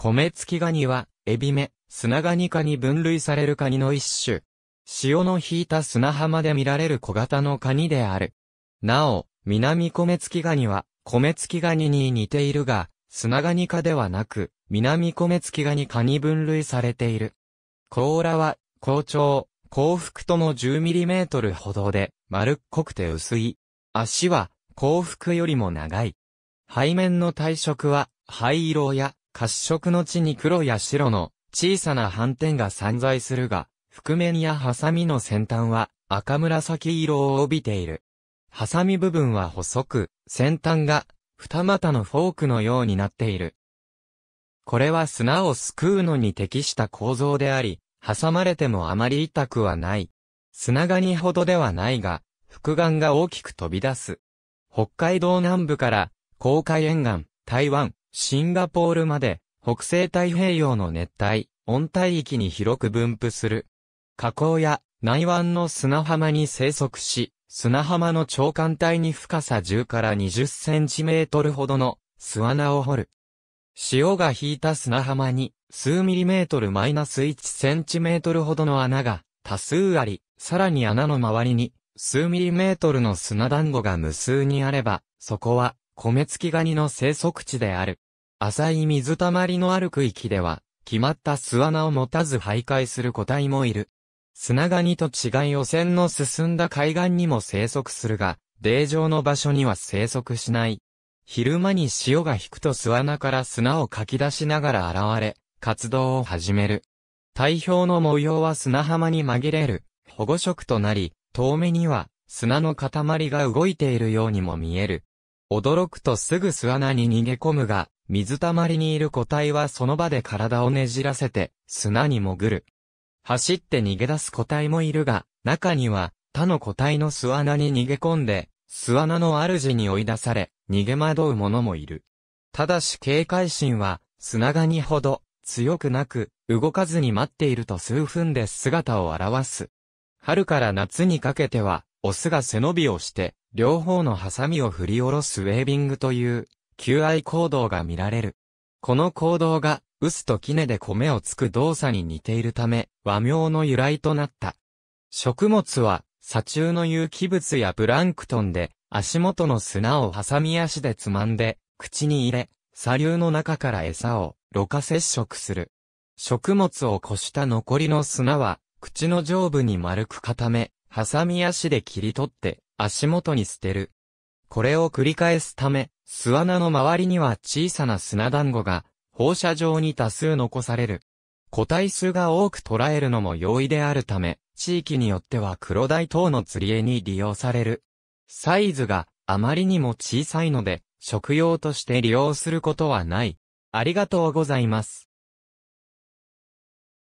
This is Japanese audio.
米付きガニは、エビ目、砂ガニ科に分類されるカニの一種。潮の引いた砂浜で見られる小型のカニである。なお、南米付きガニは、米付きガニに似ているが、砂ガニ科ではなく、南米付きガニ科に分類されている。甲羅は、甲長、幸福とも1 0トルほどで、丸っこくて薄い。足は、幸福よりも長い。背面の体色は、灰色や褐色の地に黒や白の小さな斑点が散在するが、覆面やハサミの先端は赤紫色を帯びている。ハサミ部分は細く、先端が二股のフォークのようになっている。これは砂をすくうのに適した構造であり、挟まれてもあまり痛くはない。砂ガニほどではないが、複眼が大きく飛び出す。北海道南部から、東海沿岸、台湾、シンガポールまで、北西太平洋の熱帯、温帯域に広く分布する。河口や内湾の砂浜に生息し、砂浜の長官帯に深さ10から20センチメートルほどの巣穴を掘る。潮が引いた砂浜に数ミリメートルマイナス1センチメートルほどの穴が多数あり、さらに穴の周りに数ミリメートルの砂団子が無数にあれば、そこは米付きガニの生息地である。浅い水たまりのある区域では、決まった巣穴を持たず徘徊する個体もいる。砂ガニと違い汚染の進んだ海岸にも生息するが、泥状の場所には生息しない。昼間に潮が引くと巣穴から砂をかき出しながら現れ、活動を始める。体表の模様は砂浜に紛れる、保護色となり、遠目には砂の塊が動いているようにも見える。驚くとすぐ巣穴に逃げ込むが、水たまりにいる個体はその場で体をねじらせて、砂に潜る。走って逃げ出す個体もいるが、中には、他の個体の巣穴に逃げ込んで、巣穴の主に追い出され、逃げ惑う者もいる。ただし警戒心は、砂がにほど、強くなく、動かずに待っていると数分で姿を現す。春から夏にかけては、オスが背伸びをして、両方のハサミを振り下ろすウェービングという、求愛行動が見られる。この行動が、臼と杵で米をつく動作に似ているため、和名の由来となった。食物は、砂中の有機物やプランクトンで、足元の砂をハサミ足でつまんで、口に入れ、砂流の中から餌を、ろ過接触する。食物をこした残りの砂は、口の上部に丸く固め、ハサミ足で切り取って、足元に捨てる。これを繰り返すため、巣穴の周りには小さな砂団子が放射状に多数残される。個体数が多く捉えるのも容易であるため、地域によっては黒大等の釣り絵に利用される。サイズがあまりにも小さいので、食用として利用することはない。ありがとうございます。